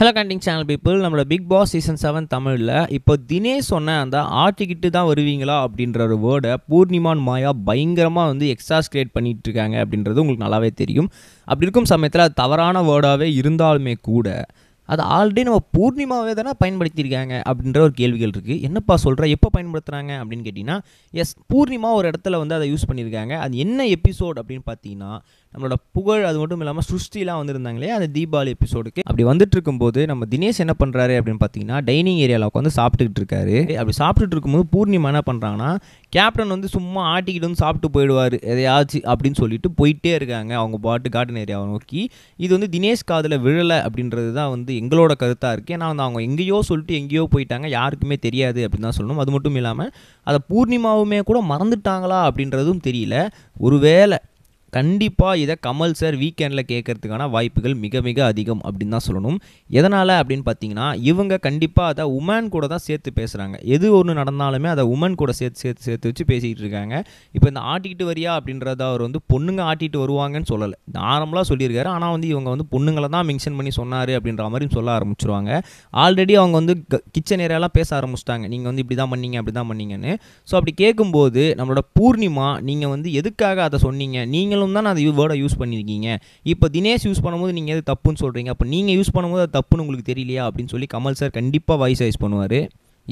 hello கண்டிங் channel people நம்மளோட Bigg Boss season seven தமிழில் இப்போ தினேஷ் சொன்ன அந்த ஆட்டிக்கிட்டு தான் வருவீங்களா அப்படின்ற ஒரு வேர்டை பூர்ணிமான் மாயா பயங்கரமாக வந்து எக்ஸாஸ் கிரியேட் பண்ணிகிட்டு இருக்காங்க அப்படின்றது உங்களுக்கு நல்லாவே தெரியும் அப்படி இருக்கும் சமயத்தில் அது தவறான வேர்டாகவே இருந்தாலுமே கூட அது ஆல்ரெடி நம்ம பூர்ணிமாவே தானே பயன்படுத்தியிருக்காங்க அப்படின்ற ஒரு கேள்விகள் இருக்குது என்னப்பா சொல்கிற எப்போ பயன்படுத்துகிறாங்க அப்படின்னு கேட்டிங்கன்னா எஸ் பூர்ணிமா ஒரு இடத்துல வந்து அதை யூஸ் பண்ணியிருக்காங்க அது என்ன எபிசோட் அப்படின்னு பார்த்தீங்கன்னா நம்மளோட புகழ் அது மட்டும் இல்லாமல் சுஷ்டிலாம் வந்திருந்தாங்களே அந்த தீபாவளி எபிசோடுக்கு அப்படி வந்துட்டு இருக்கும்போது நம்ம தினேஷ் என்ன பண்ணுறாரு அப்படின்னு பார்த்தீங்கன்னா டைனிங் ஏரியாவில் உட்காந்து சாப்பிட்டுக்கிட்டு இருக்காரு அப்படி சாப்பிட்டுட்டு இருக்கும்போது பூர்ணிமா என்ன பண்ணுறாங்கன்னா கேப்டன் வந்து சும்மா ஆட்டிக்கிட்டு வந்து சாப்பிட்டு போயிடுவார் எதையாச்சு அப்படின்னு சொல்லிட்டு போயிட்டே இருக்காங்க அவங்க பாட்டு கார்டன் ஏரியாவை நோக்கி இது வந்து தினேஷ் காதில் விழலை அப்படின்றது தான் வந்து எங்களோட கருத்தாக இருக்குது ஏன்னா வந்து அவங்க எங்கேயோ சொல்லிட்டு எங்கேயோ போயிட்டாங்க யாருக்குமே தெரியாது அப்படின்னு தான் சொல்லணும் அது மட்டும் இல்லாமல் அதை பூர்ணிமாவுமே கூட மறந்துட்டாங்களா அப்படின்றதும் தெரியல ஒருவேளை கண்டிப்பாக இதை கமல் சார் வீக்கெண்டில் கேட்கறதுக்கான வாய்ப்புகள் மிக மிக அதிகம் அப்படின்னு தான் சொல்லணும் எதனால் அப்படின்னு பார்த்தீங்கன்னா இவங்க கண்டிப்பாக அதை உமன் கூட தான் சேர்த்து பேசுகிறாங்க எது ஒன்று நடந்தாலுமே அதை உமன் கூட சேர்த்து சேர்த்து சேர்த்து வச்சு பேசிகிட்டு இருக்காங்க இப்போ இந்த ஆட்டிக்கிட்டு வரியா அப்படின்றத அவர் வந்து பொண்ணுங்க ஆட்டிகிட்டு வருவாங்கன்னு சொல்லலை நார்மலாக சொல்லியிருக்காரு ஆனால் வந்து இவங்க வந்து பொண்ணுங்களை தான் மென்ஷன் பண்ணி சொன்னார் அப்படின்ற மாதிரி சொல்ல ஆரம்பிச்சிருவாங்க ஆல்ரெடி அவங்க வந்து கிச்சன் ஏரியாலாம் பேச ஆரம்பிச்சிட்டாங்க நீங்கள் வந்து இப்படி தான் பண்ணீங்க அப்படி தான் பண்ணீங்கன்னு ஸோ அப்படி கேட்கும்போது நம்மளோட பூர்ணிமா நீங்கள் வந்து எதுக்காக அதை சொன்னீங்க நீங்கள் நீங்களும் தான் அந்த வேர்டை யூஸ் பண்ணியிருக்கீங்க இப்போ தினேஷ் யூஸ் பண்ணும்போது நீங்கள் எது தப்புன்னு சொல்கிறீங்க அப்போ நீங்கள் யூஸ் பண்ணும்போது அது தப்புன்னு உங்களுக்கு தெரியலையா அப்படின்னு சொல்லி கமல் சார் கண்டிப்பாக வாய்ஸ் ஐஸ் பண்ணுவார்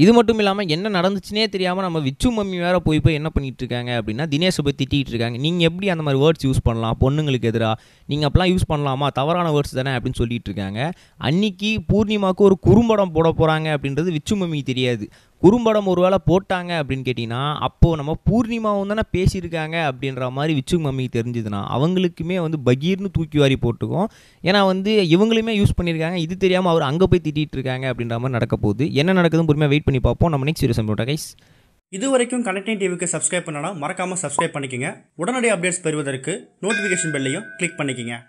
இது மட்டும் இல்லாமல் என்ன நடந்துச்சுனே தெரியாமல் நம்ம விச்சு மம்மி வேறு போய் போய் என்ன பண்ணிகிட்டு இருக்காங்க அப்படின்னா தினேஷை போய் திட்டிகிட்டு இருக்காங்க நீங்கள் எப்படி அந்த மாதிரி வேர்ட்ஸ் யூஸ் பண்ணலாம் பொண்ணுங்களுக்கு எதிராக நீங்கள் அப்பெல்லாம் யூஸ் பண்ணலாமா தவறான வேர்ட்ஸ் தானே அப்படின்னு சொல்லிட்டு இருக்காங்க அன்னைக்கு பூர்ணிமாவுக்கு ஒரு குறும்படம் போட போகிறாங்க அப்படின்றது விச்சு மம்மிக்கு தெரியாது குறும்படம் ஒரு வேளை போட்டாங்க அப்படின்னு கேட்டிங்கன்னா அப்போது நம்ம பூர்ணிமாவும் தானே பேசியிருக்காங்க அப்படின்ற மாதிரி விச்சு மம்மிக்கு தெரிஞ்சதுன்னா அவங்களுக்குமே வந்து பகீர்னு தூக்கி வாரி போட்டுக்கும் ஏன்னா வந்து இவங்களுமே யூஸ் பண்ணியிருக்காங்க இது தெரியாமல் அவர் அங்கே போய் திட்டிகிட்டு இருக்காங்க அப்படின்ற மாதிரி நடக்க போகுது என்ன நடக்குதுன்னு பொறுமையாக வெயிட் பண்ணி பார்ப்போம் நம்ம நெக்ஸ்ட் வீடியோ சம்பவம் கைஸ் இது வரைக்கும் கனெக்டிங் டிவிக்கு சப்ஸ்கிரைப் பண்ணனா மறக்காமல் சப்ஸ்கிரைப் பண்ணிக்கோங்க உடனடி அப்டேட்ஸ் பெறுவதற்கு நோட்டிஃபிகேஷன் பெல்லையும் கிளிக் பண்ணிக்கோங்க